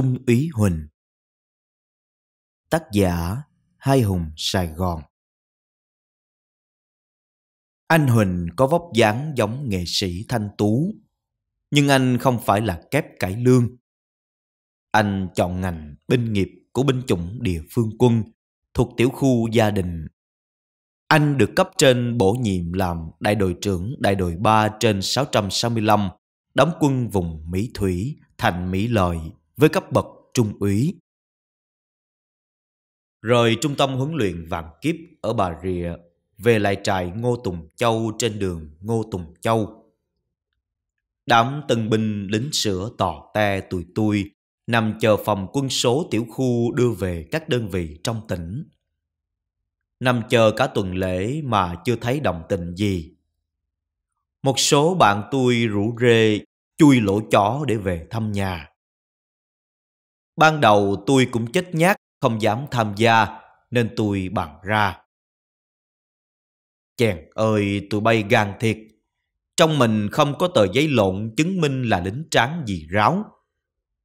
Trung Ý Huỳnh Tác giả Hai Hùng Sài Gòn Anh Huỳnh có vóc dáng giống nghệ sĩ Thanh Tú Nhưng anh không phải là kép cải lương Anh chọn ngành binh nghiệp của binh chủng địa phương quân thuộc tiểu khu gia đình anh được cấp trên bổ nhiệm làm đại đội trưởng đại đội 3 trên 665, đóng quân vùng Mỹ Thủy, thành Mỹ Lợi, với cấp bậc trung úy. Rời trung tâm huấn luyện vạn kiếp ở Bà Rịa về lại trại Ngô Tùng Châu trên đường Ngô Tùng Châu. Đám tân binh lính sửa tò te tùi tôi nằm chờ phòng quân số tiểu khu đưa về các đơn vị trong tỉnh. Nằm chờ cả tuần lễ mà chưa thấy động tình gì. Một số bạn tôi rủ rê chui lỗ chó để về thăm nhà. Ban đầu tôi cũng chết nhát, không dám tham gia, nên tôi bằng ra. chàng ơi, tụi bay gan thiệt. Trong mình không có tờ giấy lộn chứng minh là lính tráng gì ráo.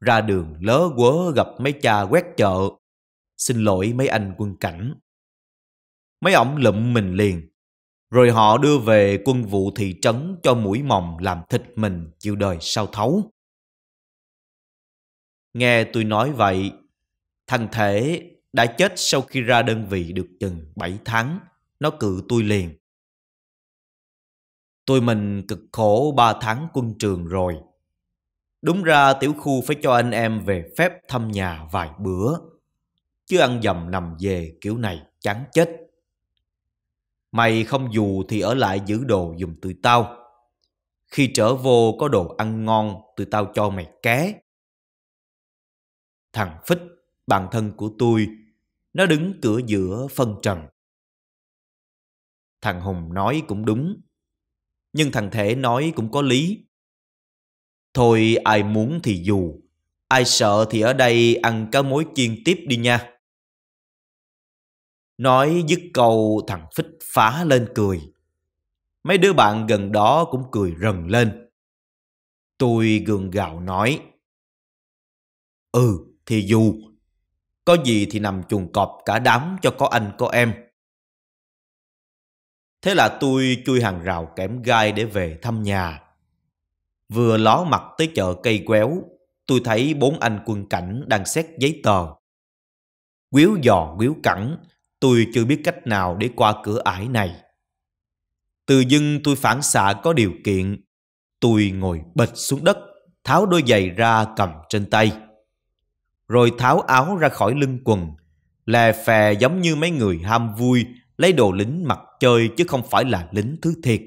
Ra đường lớ quớ gặp mấy cha quét chợ. Xin lỗi mấy anh quân cảnh. Mấy ổng lụm mình liền. Rồi họ đưa về quân vụ thị trấn cho mũi mòng làm thịt mình chịu đời sao thấu. Nghe tôi nói vậy, thằng Thể đã chết sau khi ra đơn vị được chừng 7 tháng. Nó cự tôi liền. Tôi mình cực khổ 3 tháng quân trường rồi. Đúng ra tiểu khu phải cho anh em về phép thăm nhà vài bữa. Chứ ăn dầm nằm về kiểu này chán chết. Mày không dù thì ở lại giữ đồ giùm tụi tao. Khi trở vô có đồ ăn ngon tụi tao cho mày ké thằng Phích, bạn thân của tôi, nó đứng cửa giữa phân trần. Thằng Hùng nói cũng đúng, nhưng thằng Thể nói cũng có lý. Thôi ai muốn thì dù, ai sợ thì ở đây ăn cá mối chiên tiếp đi nha. Nói dứt câu thằng Phích phá lên cười. Mấy đứa bạn gần đó cũng cười rần lên. Tôi gượng gạo nói. Ừ, thì dù có gì thì nằm chuồng cọp cả đám cho có anh có em. Thế là tôi chui hàng rào kẽm gai để về thăm nhà. Vừa ló mặt tới chợ cây quéo, tôi thấy bốn anh quân cảnh đang xét giấy tờ. Quýu giò quýu cẳng, tôi chưa biết cách nào để qua cửa ải này. Từ dưng tôi phản xạ có điều kiện. Tôi ngồi bịch xuống đất, tháo đôi giày ra cầm trên tay rồi tháo áo ra khỏi lưng quần. Lè phè giống như mấy người ham vui, lấy đồ lính mặc chơi chứ không phải là lính thứ thiệt.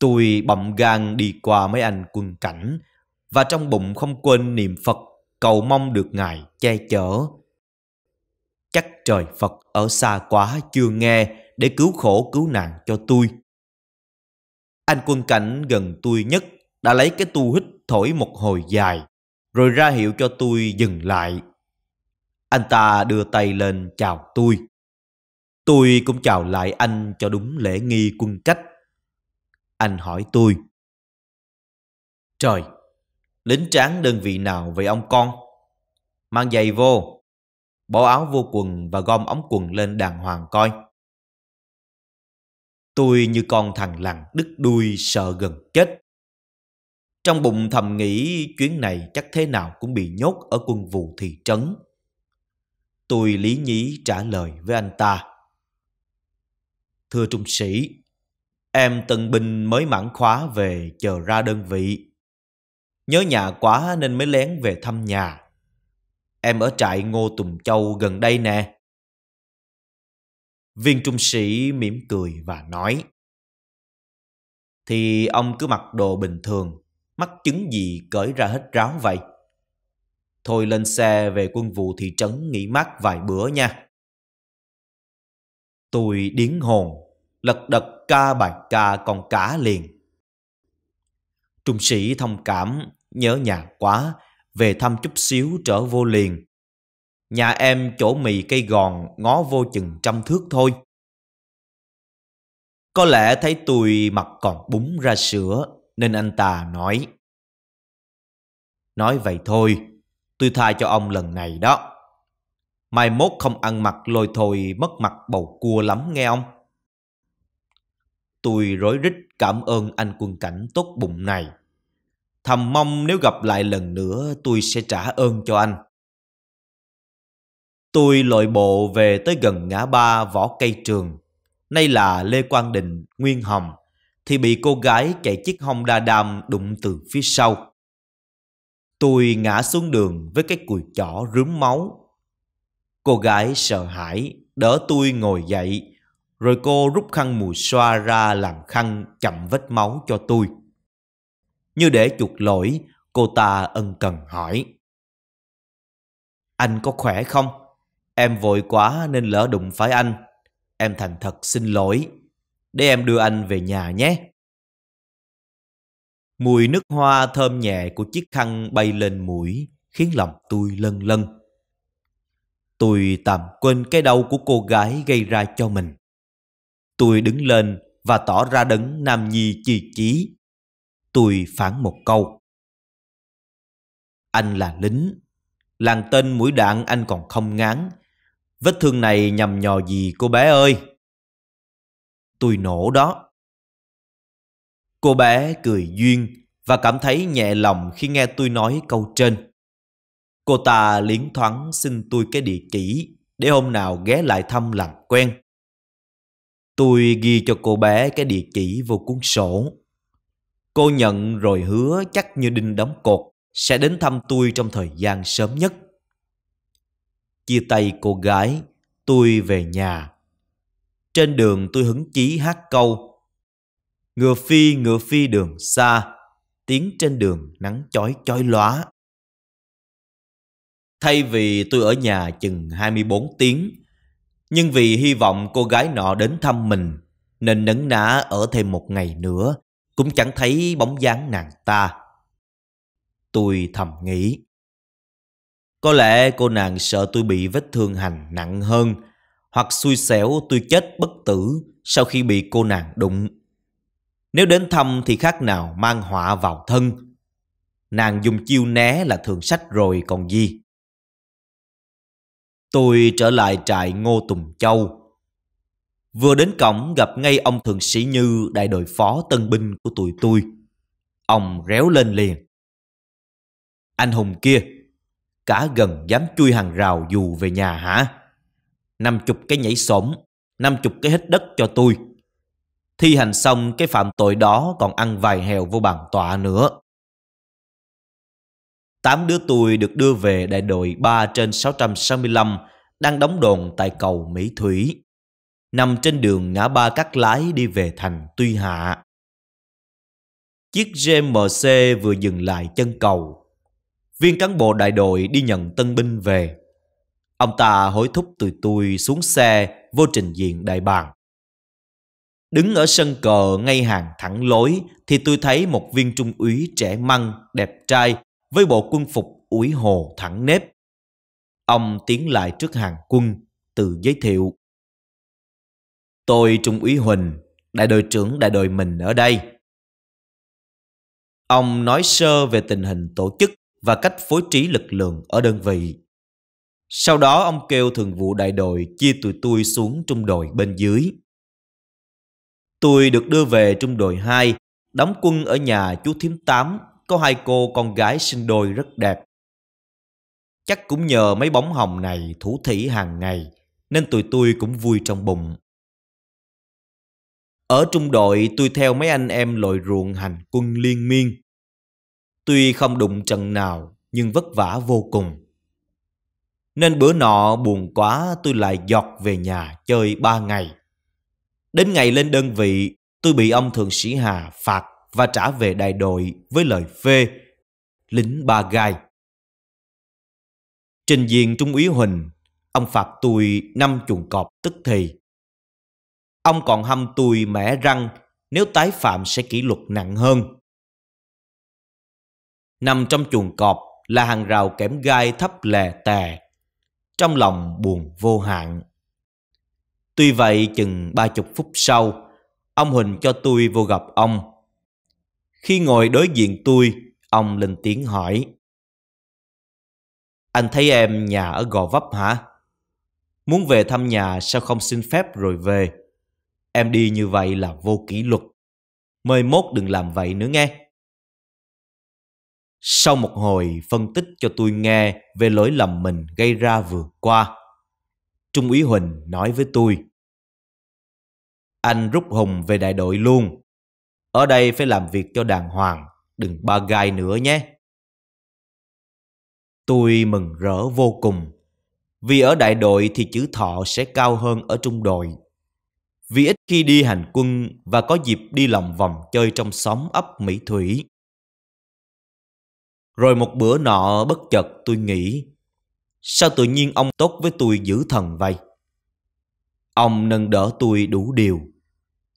Tôi bậm gan đi qua mấy anh quân cảnh và trong bụng không quên niệm Phật cầu mong được Ngài che chở. Chắc trời Phật ở xa quá chưa nghe để cứu khổ cứu nạn cho tôi. Anh quân cảnh gần tôi nhất đã lấy cái tu hít thổi một hồi dài rồi ra hiệu cho tôi dừng lại. Anh ta đưa tay lên chào tôi. Tôi cũng chào lại anh cho đúng lễ nghi quân cách. Anh hỏi tôi. Trời, lính tráng đơn vị nào vậy ông con? Mang giày vô, bỏ áo vô quần và gom ống quần lên đàng hoàng coi. Tôi như con thằng lằn đứt đuôi sợ gần chết. Trong bụng thầm nghĩ chuyến này chắc thế nào cũng bị nhốt ở quân vụ thị trấn. Tôi lý nhí trả lời với anh ta. Thưa trung sĩ, em tân binh mới mãn khóa về chờ ra đơn vị. Nhớ nhà quá nên mới lén về thăm nhà. Em ở trại Ngô Tùng Châu gần đây nè. Viên trung sĩ mỉm cười và nói. Thì ông cứ mặc đồ bình thường, mắc chứng gì cởi ra hết ráo vậy? Thôi lên xe về quân vụ thị trấn nghỉ mát vài bữa nha. Tôi điến hồn, lật đật ca bài ca còn cả liền. Trung sĩ thông cảm, nhớ nhà quá, về thăm chút xíu trở vô liền. Nhà em chỗ mì cây gòn ngó vô chừng trăm thước thôi. Có lẽ thấy tôi mặt còn búng ra sữa nên anh ta nói. Nói vậy thôi, tôi tha cho ông lần này đó. Mai mốt không ăn mặc lôi thôi mất mặt bầu cua lắm nghe ông. Tôi rối rít cảm ơn anh quân cảnh tốt bụng này. Thầm mong nếu gặp lại lần nữa tôi sẽ trả ơn cho anh. Tôi lội bộ về tới gần ngã ba võ cây trường. Nay là Lê Quang Đình, Nguyên Hồng, thì bị cô gái chạy chiếc Honda Dam đụng từ phía sau. Tôi ngã xuống đường với cái cùi chỏ rướm máu. Cô gái sợ hãi, đỡ tôi ngồi dậy, rồi cô rút khăn mùi xoa ra làm khăn chậm vết máu cho tôi. Như để chuộc lỗi, cô ta ân cần hỏi. Anh có khỏe không? Em vội quá nên lỡ đụng phải anh. Em thành thật xin lỗi để em đưa anh về nhà nhé. Mùi nước hoa thơm nhẹ của chiếc khăn bay lên mũi khiến lòng tôi lân lân. Tôi tạm quên cái đau của cô gái gây ra cho mình. Tôi đứng lên và tỏ ra đấng nam nhi chi chí. Tôi phản một câu. Anh là lính. Làng tên mũi đạn anh còn không ngán. Vết thương này nhầm nhò gì cô bé ơi? tôi nổ đó. Cô bé cười duyên và cảm thấy nhẹ lòng khi nghe tôi nói câu trên. Cô ta liến thoáng xin tôi cái địa chỉ để hôm nào ghé lại thăm làm quen. Tôi ghi cho cô bé cái địa chỉ vô cuốn sổ. Cô nhận rồi hứa chắc như đinh đóng cột sẽ đến thăm tôi trong thời gian sớm nhất. Chia tay cô gái, tôi về nhà trên đường tôi hứng chí hát câu Ngựa phi ngựa phi đường xa Tiếng trên đường nắng chói chói lóa Thay vì tôi ở nhà chừng 24 tiếng Nhưng vì hy vọng cô gái nọ đến thăm mình Nên nấn nã ở thêm một ngày nữa Cũng chẳng thấy bóng dáng nàng ta Tôi thầm nghĩ có lẽ cô nàng sợ tôi bị vết thương hành nặng hơn hoặc xui xẻo tôi chết bất tử sau khi bị cô nàng đụng. Nếu đến thăm thì khác nào mang họa vào thân. Nàng dùng chiêu né là thường sách rồi còn gì. Tôi trở lại trại Ngô Tùng Châu. Vừa đến cổng gặp ngay ông Thượng Sĩ Như đại đội phó tân binh của tụi tôi. Ông réo lên liền. Anh hùng kia, cả gần dám chui hàng rào dù về nhà hả? năm chục cái nhảy xổm, năm chục cái hít đất cho tôi. Thi hành xong cái phạm tội đó còn ăn vài hèo vô bàn tọa nữa. Tám đứa tôi được đưa về đại đội 3 trên 665 đang đóng đồn tại cầu Mỹ Thủy, nằm trên đường ngã ba cắt lái đi về thành Tuy Hạ. Chiếc GMC vừa dừng lại chân cầu. Viên cán bộ đại đội đi nhận tân binh về Ông ta hối thúc tụi tôi xuống xe vô trình diện đại bàng. Đứng ở sân cờ ngay hàng thẳng lối thì tôi thấy một viên trung úy trẻ măng, đẹp trai với bộ quân phục úi hồ thẳng nếp. Ông tiến lại trước hàng quân, tự giới thiệu. Tôi Trung úy Huỳnh, đại đội trưởng đại đội mình ở đây. Ông nói sơ về tình hình tổ chức và cách phối trí lực lượng ở đơn vị. Sau đó ông kêu thường vụ đại đội chia tụi tôi xuống trung đội bên dưới. Tôi được đưa về trung đội 2, đóng quân ở nhà chú thím Tám, có hai cô con gái sinh đôi rất đẹp. Chắc cũng nhờ mấy bóng hồng này thủ thỉ hàng ngày, nên tụi tôi cũng vui trong bụng. Ở trung đội tôi theo mấy anh em lội ruộng hành quân liên miên. Tuy không đụng trận nào nhưng vất vả vô cùng. Nên bữa nọ buồn quá tôi lại giọt về nhà chơi ba ngày. Đến ngày lên đơn vị, tôi bị ông thượng sĩ Hà phạt và trả về đại đội với lời phê lính ba gai. Trình diện Trung úy Huỳnh, ông phạt tôi năm chuồng cọp tức thì. Ông còn hâm tôi mẻ răng nếu tái phạm sẽ kỷ luật nặng hơn. Nằm trong chuồng cọp là hàng rào kẽm gai thấp lè tè trong lòng buồn vô hạn. Tuy vậy chừng ba chục phút sau, ông Huỳnh cho tôi vô gặp ông. Khi ngồi đối diện tôi, ông lên tiếng hỏi. Anh thấy em nhà ở Gò Vấp hả? Muốn về thăm nhà sao không xin phép rồi về? Em đi như vậy là vô kỷ luật. Mời mốt đừng làm vậy nữa nghe sau một hồi phân tích cho tôi nghe về lỗi lầm mình gây ra vừa qua. Trung úy Huỳnh nói với tôi. Anh rút Hùng về đại đội luôn. Ở đây phải làm việc cho đàng hoàng, đừng ba gai nữa nhé. Tôi mừng rỡ vô cùng, vì ở đại đội thì chữ thọ sẽ cao hơn ở trung đội. Vì ít khi đi hành quân và có dịp đi lòng vòng chơi trong xóm ấp Mỹ Thủy rồi một bữa nọ bất chợt tôi nghĩ, sao tự nhiên ông tốt với tôi giữ thần vậy? Ông nâng đỡ tôi đủ điều.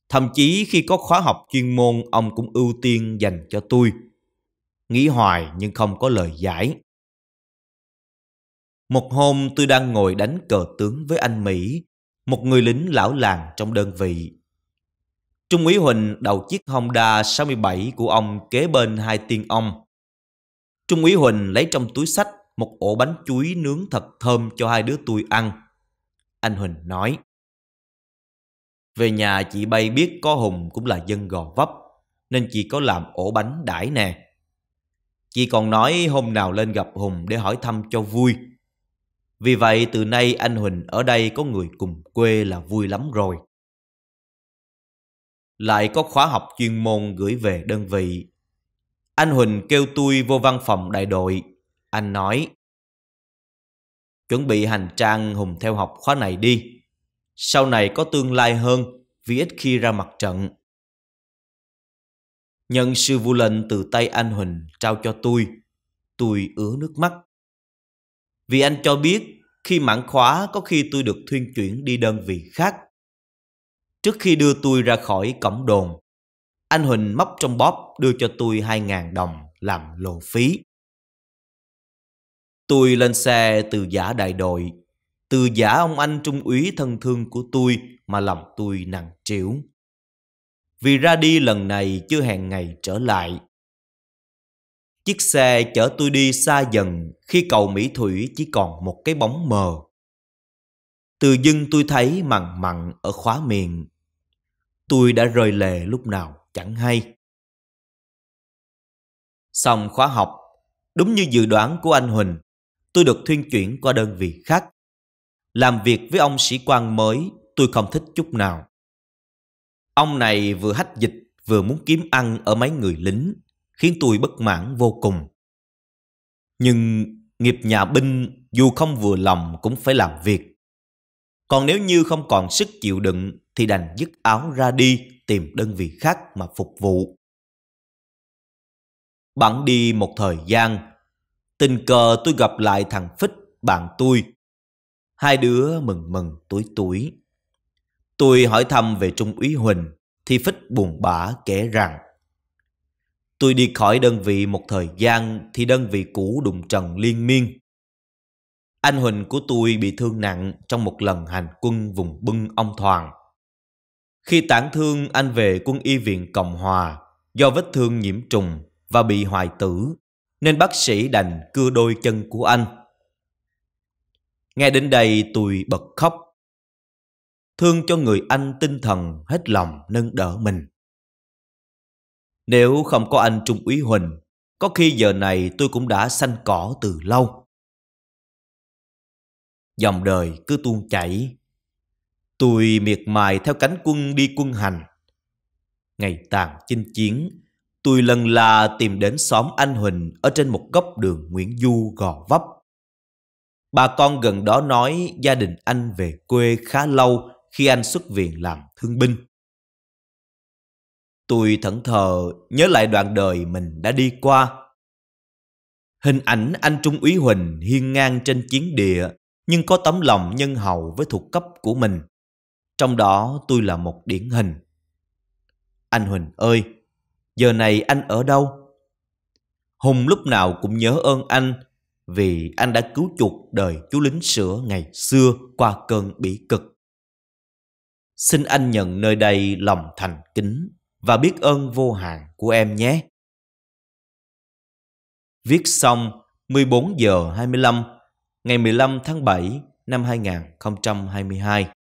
Thậm chí khi có khóa học chuyên môn ông cũng ưu tiên dành cho tôi. Nghĩ hoài nhưng không có lời giải. Một hôm tôi đang ngồi đánh cờ tướng với anh Mỹ, một người lính lão làng trong đơn vị. Trung úy Huỳnh đầu chiếc Honda 67 của ông kế bên hai tiên ông. Trung úy Huỳnh lấy trong túi sách một ổ bánh chuối nướng thật thơm cho hai đứa tôi ăn. Anh Huỳnh nói. Về nhà chị Bay biết có Hùng cũng là dân gò vấp, nên chị có làm ổ bánh đãi nè. Chị còn nói hôm nào lên gặp Hùng để hỏi thăm cho vui. Vì vậy từ nay anh Huỳnh ở đây có người cùng quê là vui lắm rồi. Lại có khóa học chuyên môn gửi về đơn vị anh Huỳnh kêu tôi vô văn phòng đại đội. Anh nói, chuẩn bị hành trang Hùng theo học khóa này đi. Sau này có tương lai hơn vì ít khi ra mặt trận. Nhận sư vu lệnh từ tay anh Huỳnh trao cho tôi, tôi ứa nước mắt. Vì anh cho biết khi mãn khóa có khi tôi được thuyên chuyển đi đơn vị khác. Trước khi đưa tôi ra khỏi cổng đồn, anh Huỳnh móc trong bóp đưa cho tôi 2.000 đồng làm lộ phí. Tôi lên xe từ giả đại đội, từ giả ông anh trung úy thân thương của tôi mà lòng tôi nặng trĩu. Vì ra đi lần này chưa hẹn ngày trở lại. Chiếc xe chở tôi đi xa dần khi cầu Mỹ Thủy chỉ còn một cái bóng mờ. Từ dưng tôi thấy mặn mặn ở khóa miệng. Tôi đã rời lệ lúc nào chẳng hay. Xong khóa học, đúng như dự đoán của anh Huỳnh, tôi được thuyên chuyển qua đơn vị khác. Làm việc với ông sĩ quan mới tôi không thích chút nào. Ông này vừa hách dịch vừa muốn kiếm ăn ở mấy người lính, khiến tôi bất mãn vô cùng. Nhưng nghiệp nhà binh dù không vừa lòng cũng phải làm việc. Còn nếu như không còn sức chịu đựng thì đành dứt áo ra đi tìm đơn vị khác mà phục vụ. Bạn đi một thời gian, tình cờ tôi gặp lại thằng Phích, bạn tôi. Hai đứa mừng mừng túi túi. Tôi hỏi thăm về Trung úy Huỳnh, thì Phích buồn bã kể rằng Tôi đi khỏi đơn vị một thời gian thì đơn vị cũ đụng trần liên miên. Anh Huỳnh của tôi bị thương nặng trong một lần hành quân vùng bưng ông Thoàng. Khi tản thương anh về quân y viện Cộng Hòa do vết thương nhiễm trùng và bị hoại tử nên bác sĩ đành cưa đôi chân của anh. Nghe đến đây tôi bật khóc. Thương cho người anh tinh thần hết lòng nâng đỡ mình. Nếu không có anh Trung úy Huỳnh, có khi giờ này tôi cũng đã xanh cỏ từ lâu. Dòng đời cứ tuôn chảy, Tôi miệt mài theo cánh quân đi quân hành. Ngày tàn chinh chiến, tôi lần là tìm đến xóm Anh Huỳnh ở trên một góc đường Nguyễn Du gò vấp. Bà con gần đó nói gia đình anh về quê khá lâu khi anh xuất viện làm thương binh. Tôi thẫn thờ nhớ lại đoạn đời mình đã đi qua. Hình ảnh anh Trung úy Huỳnh hiên ngang trên chiến địa nhưng có tấm lòng nhân hậu với thuộc cấp của mình trong đó tôi là một điển hình. Anh Huỳnh ơi, giờ này anh ở đâu? Hùng lúc nào cũng nhớ ơn anh vì anh đã cứu chuộc đời chú lính sữa ngày xưa qua cơn bỉ cực. Xin anh nhận nơi đây lòng thành kính và biết ơn vô hạn của em nhé. Viết xong 14 giờ 25 ngày 15 tháng 7 năm 2022.